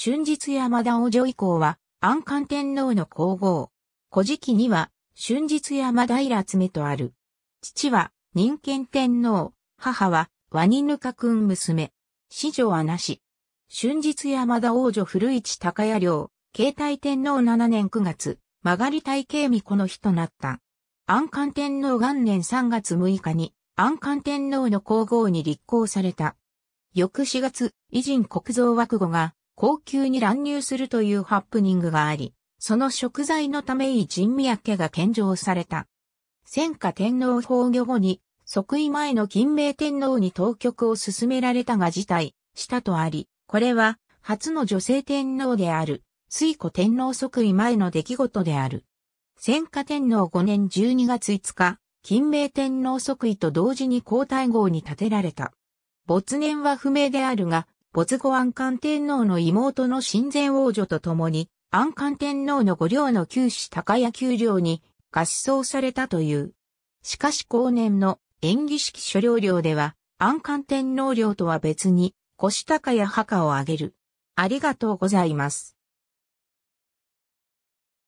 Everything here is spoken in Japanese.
春日山田王女以降は、安官天皇の皇后。古事記には、春日山平爪とある。父は、人権天皇、母は、ワニヌカ君娘。子女はなし。春日山田王女古市高屋領、慶太天皇7年9月、曲がり体系巫子の日となった。安官天皇元年3月6日に、安官天皇の皇后に立候された。翌4月、偉人国造枠後が、高級に乱入するというハプニングがあり、その食材のために神宮家が献上された。戦火天皇崩御後に、即位前の金明天皇に当局を進められたが辞退したとあり、これは初の女性天皇である、水古天皇即位前の出来事である。戦火天皇5年12月5日、金明天皇即位と同時に皇太后に建てられた。没年は不明であるが、ボツゴ安官天皇の妹の親善王女と共に、安官天皇の御領の旧市高屋九領に合葬されたという。しかし後年の演技式所領領では、安官天皇領とは別に、腰高や墓をあげる。ありがとうございます。